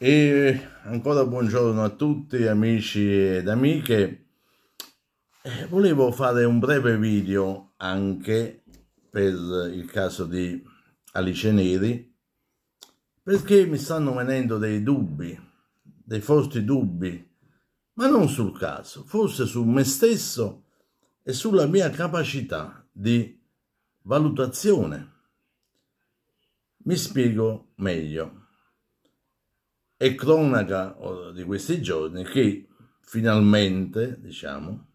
E ancora buongiorno a tutti amici ed amiche. Eh, volevo fare un breve video anche per il caso di Alice Neri perché mi stanno venendo dei dubbi, dei forti dubbi, ma non sul caso, forse su me stesso e sulla mia capacità di valutazione. Mi spiego meglio. È cronaca oh, di questi giorni che finalmente, diciamo,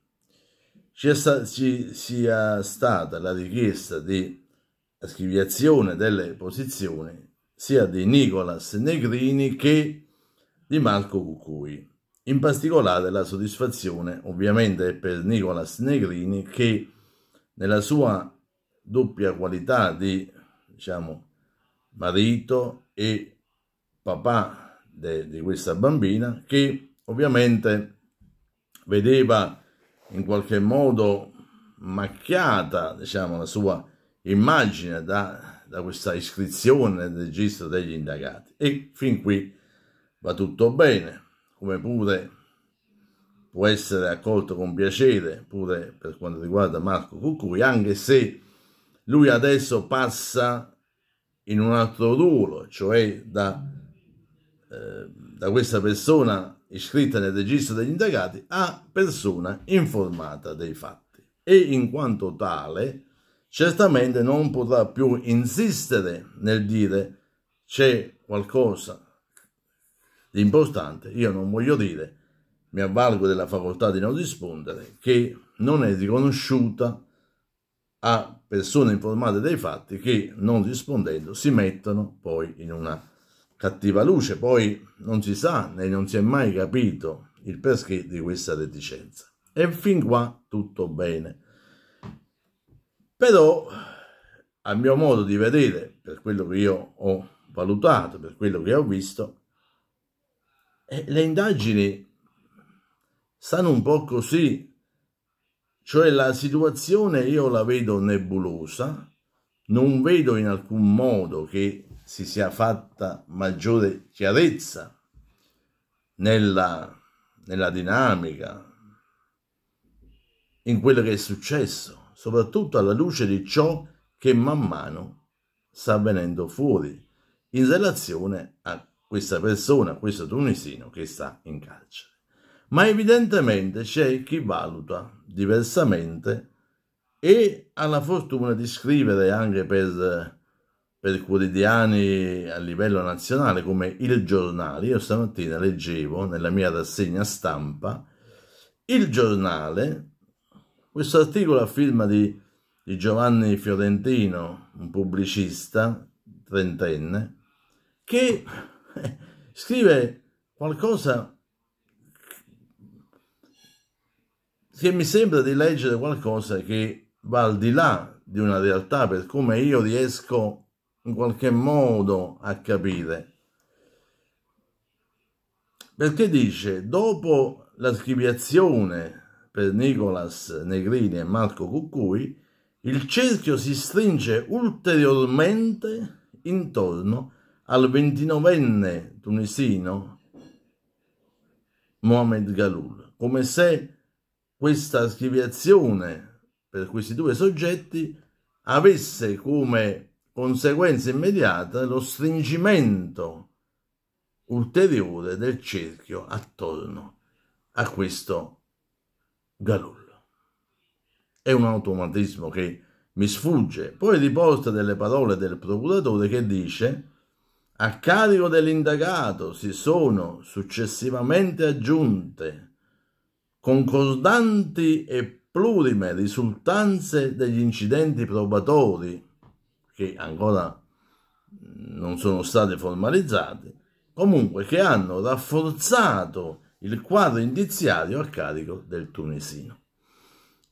ci sta, ci sia stata la richiesta di scriviazione delle posizioni sia di Nicolas Negrini che di Marco Cucui. In particolare la soddisfazione ovviamente è per Nicolas Negrini che nella sua doppia qualità di diciamo, marito e papà de, di questa bambina che ovviamente vedeva in qualche modo macchiata diciamo, la sua immagine da, da questa iscrizione nel registro degli indagati. E fin qui va tutto bene, come pure può essere accolto con piacere pure per quanto riguarda Marco Cucui, anche se lui adesso passa in un altro ruolo, cioè da eh, da questa persona iscritta nel registro degli indagati a persona informata dei fatti e in quanto tale certamente non potrà più insistere nel dire c'è qualcosa di importante, io non voglio dire, mi avvalgo della facoltà di non rispondere, che non è riconosciuta a persone informate dei fatti che non rispondendo si mettono poi in una cattiva luce, poi non si sa e non si è mai capito il perché di questa reticenza. E fin qua tutto bene. Però, a mio modo di vedere, per quello che io ho valutato, per quello che ho visto, eh, le indagini stanno un po' così, cioè la situazione io la vedo nebulosa, non vedo in alcun modo che si sia fatta maggiore chiarezza nella, nella dinamica, in quello che è successo, soprattutto alla luce di ciò che man mano sta venendo fuori in relazione a questa persona, a questo tunisino che sta in carcere. Ma evidentemente c'è chi valuta diversamente e ha la fortuna di scrivere anche per per quotidiani a livello nazionale come Il Giornale. Io stamattina leggevo nella mia rassegna stampa Il Giornale, questo articolo a firma di, di Giovanni Fiorentino, un pubblicista trentenne, che scrive qualcosa che mi sembra di leggere qualcosa che va al di là di una realtà per come io riesco in qualche modo a capire. Perché dice, dopo l'archiviazione per Nicolas Negrini e Marco Cuccui, il cerchio si stringe ulteriormente intorno al ventinovenne tunisino Mohamed Galul, come se questa archiviazione per questi due soggetti avesse come conseguenza immediata lo stringimento ulteriore del cerchio attorno a questo galullo. È un automatismo che mi sfugge. Poi riporta delle parole del procuratore che dice a carico dell'indagato si sono successivamente aggiunte concordanti e plurime risultanze degli incidenti probatori che ancora non sono state formalizzate, comunque che hanno rafforzato il quadro indiziario a carico del tunisino.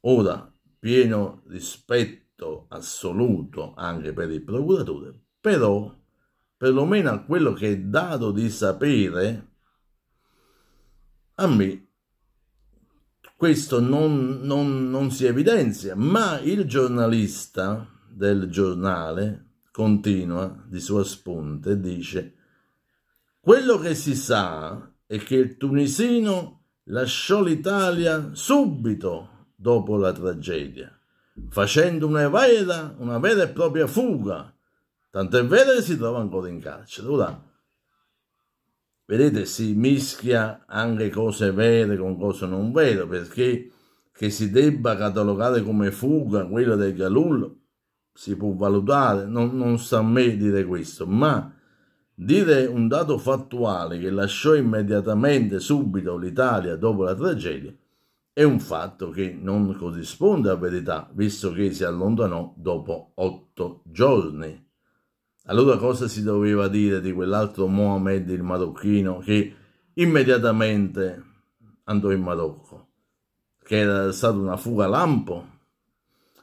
Ora, pieno rispetto assoluto anche per il procuratore, però perlomeno a quello che è dato di sapere, a me questo non, non, non si evidenzia, ma il giornalista del giornale continua di sua spunta e dice quello che si sa è che il tunisino lasciò l'Italia subito dopo la tragedia, facendo una vera, una vera e propria fuga, tanto è vero che si trova ancora in carcere. Ora, vedete, si mischia anche cose vere con cose non vere, perché che si debba catalogare come fuga quella del Galullo si può valutare, non, non sta a me dire questo, ma dire un dato fattuale che lasciò immediatamente subito l'Italia dopo la tragedia è un fatto che non corrisponde a verità, visto che si allontanò dopo otto giorni. Allora cosa si doveva dire di quell'altro Mohamed il marocchino che immediatamente andò in Marocco? Che era stata una fuga lampo?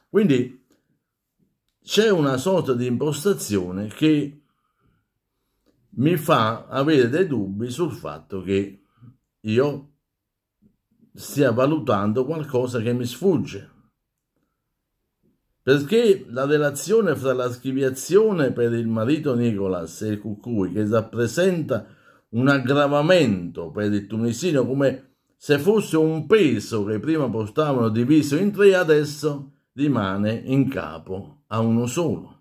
Quindi c'è una sorta di impostazione che mi fa avere dei dubbi sul fatto che io stia valutando qualcosa che mi sfugge. Perché la relazione fra l'archiviazione per il marito Nicolas e il Cucui, che rappresenta un aggravamento per il tunisino, come se fosse un peso che prima portavano diviso in tre, adesso rimane in capo a uno solo.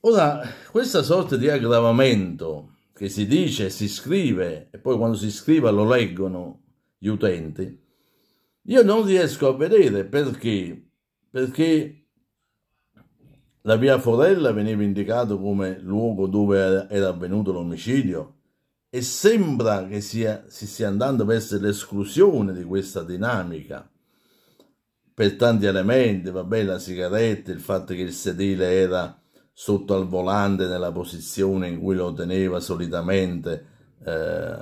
Ora, questa sorta di aggravamento che si dice, si scrive, e poi quando si scrive lo leggono gli utenti, io non riesco a vedere perché, perché la via Forella veniva indicata come luogo dove era avvenuto l'omicidio, e sembra che sia, si stia andando verso l'esclusione di questa dinamica per tanti elementi, vabbè, la sigaretta, il fatto che il sedile era sotto al volante nella posizione in cui lo teneva solitamente eh,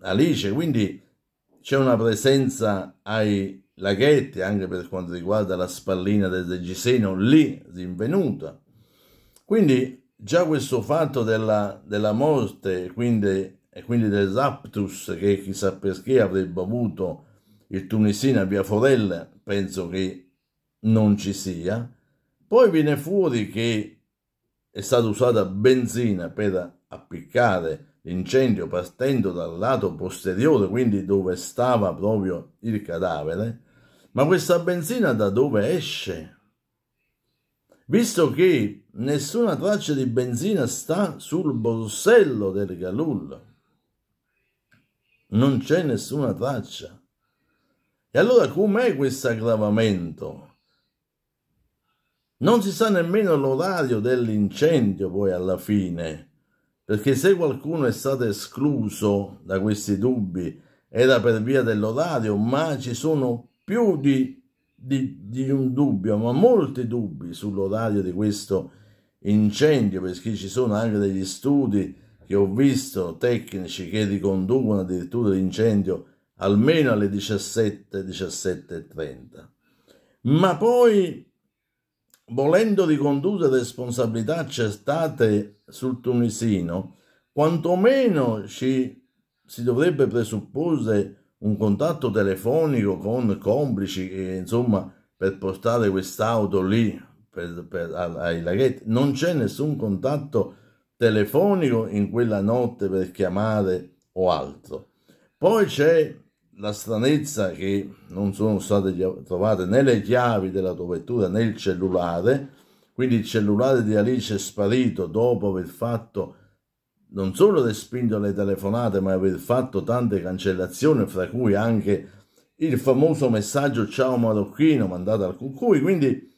Alice, quindi c'è una presenza ai laghetti anche per quanto riguarda la spallina del Degiseno lì rinvenuta. Quindi già questo fatto della, della morte quindi, e quindi del raptus che chissà perché avrebbe avuto il tunisino a via Forella, penso che non ci sia. Poi viene fuori che è stata usata benzina per appiccare l'incendio partendo dal lato posteriore, quindi dove stava proprio il cadavere. Ma questa benzina da dove esce? visto che nessuna traccia di benzina sta sul borsello del Galul. Non c'è nessuna traccia. E allora com'è questo aggravamento? Non si sa nemmeno l'orario dell'incendio poi alla fine, perché se qualcuno è stato escluso da questi dubbi era per via dell'orario, ma ci sono più di di, di un dubbio, ma molti dubbi sull'orario di questo incendio, perché ci sono anche degli studi che ho visto tecnici che riconducono addirittura l'incendio almeno alle 17, 17.30. Ma poi, volendo ricondurre responsabilità accertate sul tunisino, quantomeno ci si dovrebbe presupporre un contatto telefonico con complici, eh, insomma, per portare quest'auto lì per, per, ai laghetti. Non c'è nessun contatto telefonico in quella notte per chiamare o altro. Poi c'è la stranezza che non sono state trovate né le chiavi dell'autovettura né il cellulare, quindi il cellulare di Alice è sparito dopo aver fatto non solo respinto le telefonate, ma aver fatto tante cancellazioni, fra cui anche il famoso messaggio ciao marocchino mandato al Cucui, quindi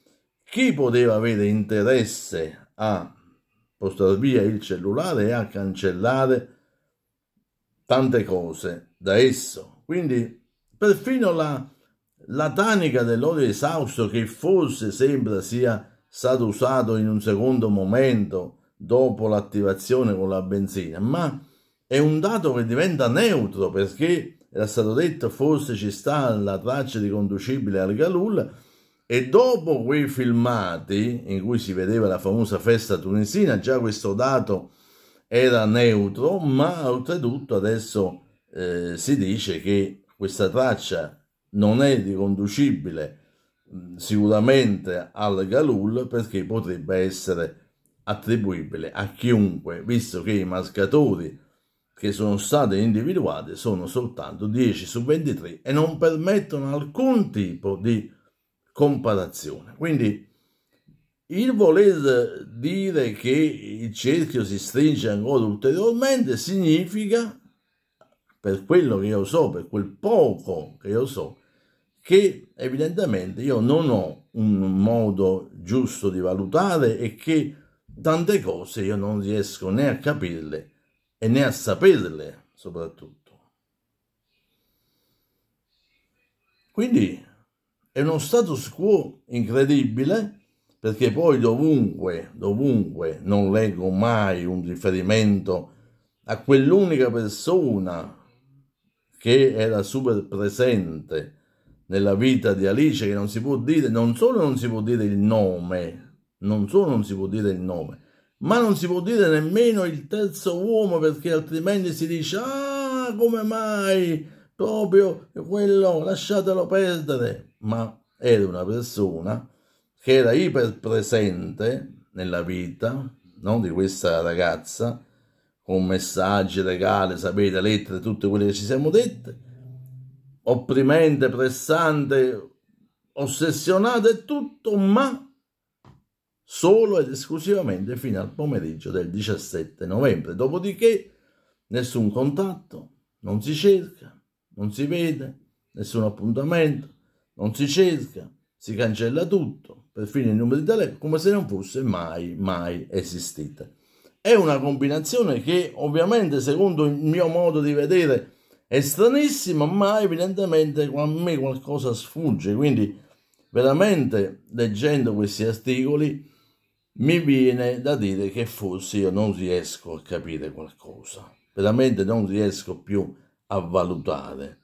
chi poteva avere interesse a postare via il cellulare e a cancellare tante cose da esso. Quindi perfino la tanica dell'olio esausto che forse sembra sia stato usato in un secondo momento dopo l'attivazione con la benzina, ma è un dato che diventa neutro perché era stato detto forse ci sta la traccia di conducibile al Galul e dopo quei filmati in cui si vedeva la famosa festa tunisina, già questo dato era neutro, ma oltretutto adesso eh, si dice che questa traccia non è riconducibile sicuramente al Galul perché potrebbe essere attribuibile a chiunque, visto che i mascatori che sono stati individuati sono soltanto 10 su 23 e non permettono alcun tipo di comparazione. Quindi il voler dire che il cerchio si stringe ancora ulteriormente significa, per quello che io so, per quel poco che io so, che evidentemente io non ho un modo giusto di valutare e che tante cose io non riesco né a capirle e né a saperle soprattutto. Quindi è uno status quo incredibile perché poi dovunque, dovunque non leggo mai un riferimento a quell'unica persona che era super presente nella vita di Alice che non si può dire, non solo non si può dire il nome non solo non si può dire il nome, ma non si può dire nemmeno il terzo uomo perché altrimenti si dice ah come mai proprio quello lasciatelo perdere ma era una persona che era iperpresente nella vita no? di questa ragazza con messaggi regali sapete lettere tutte quelle che ci siamo dette opprimente pressante ossessionata e tutto ma solo ed esclusivamente fino al pomeriggio del 17 novembre. Dopodiché nessun contatto, non si cerca, non si vede, nessun appuntamento, non si cerca, si cancella tutto, perfino il numero di telefono, come se non fosse mai, mai esistita. È una combinazione che ovviamente secondo il mio modo di vedere è stranissima, ma evidentemente a me qualcosa sfugge, quindi veramente leggendo questi articoli mi viene da dire che forse io non riesco a capire qualcosa, veramente non riesco più a valutare.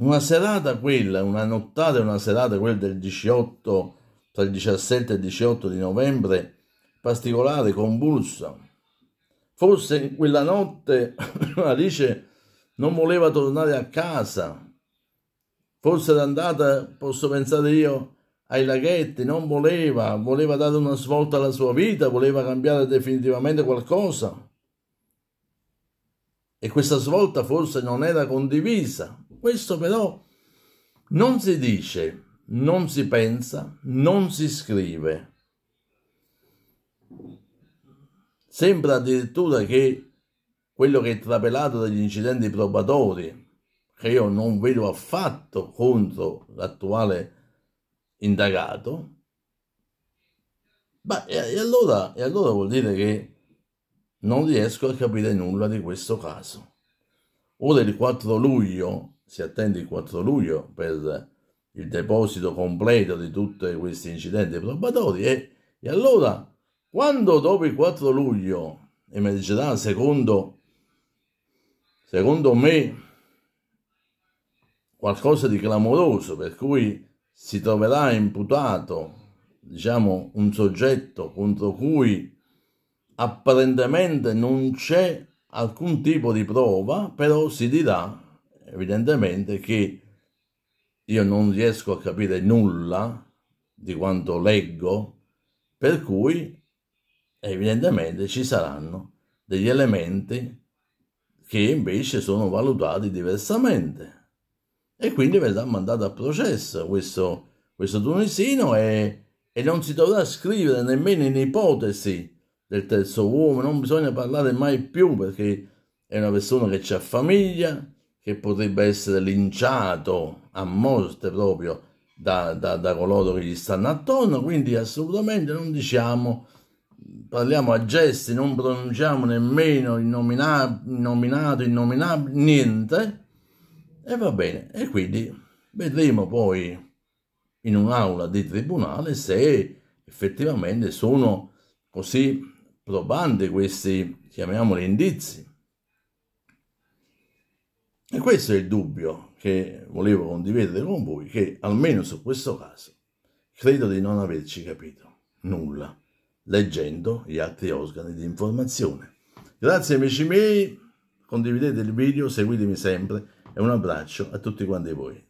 Una serata quella, una nottata, una serata quella del 18, tra il 17 e il 18 di novembre, particolare, convulsa. Forse quella notte Alice non voleva tornare a casa, forse era andata, posso pensare io, ai laghetti, non voleva, voleva dare una svolta alla sua vita, voleva cambiare definitivamente qualcosa. E questa svolta forse non era condivisa. Questo però non si dice, non si pensa, non si scrive. Sembra addirittura che quello che è trapelato dagli incidenti probatori, che io non vedo affatto contro l'attuale indagato, ma e, allora, e allora vuol dire che non riesco a capire nulla di questo caso. Ora il 4 luglio, si attende il 4 luglio per il deposito completo di tutti questi incidenti probatori e, e allora quando dopo il 4 luglio emergerà secondo, secondo me qualcosa di clamoroso per cui si troverà imputato, diciamo, un soggetto contro cui apparentemente non c'è alcun tipo di prova, però si dirà evidentemente che io non riesco a capire nulla di quanto leggo, per cui evidentemente ci saranno degli elementi che invece sono valutati diversamente e quindi verrà mandato a processo questo, questo tunisino e, e, non si dovrà scrivere nemmeno in ipotesi del terzo uomo, non bisogna parlare mai più perché è una persona che ha famiglia, che potrebbe essere linciato a morte proprio da, da, da coloro che gli stanno attorno, quindi assolutamente non diciamo parliamo a gesti, non pronunciamo nemmeno il nominato, il nominabile, niente, e va bene, e quindi vedremo poi in un'aula di tribunale se effettivamente sono così probanti questi, chiamiamoli, indizi. E questo è il dubbio che volevo condividere con voi, che almeno su questo caso credo di non averci capito nulla, leggendo gli altri organi di informazione. Grazie amici miei, condividete il video, seguitemi sempre e un abbraccio a tutti quanti voi.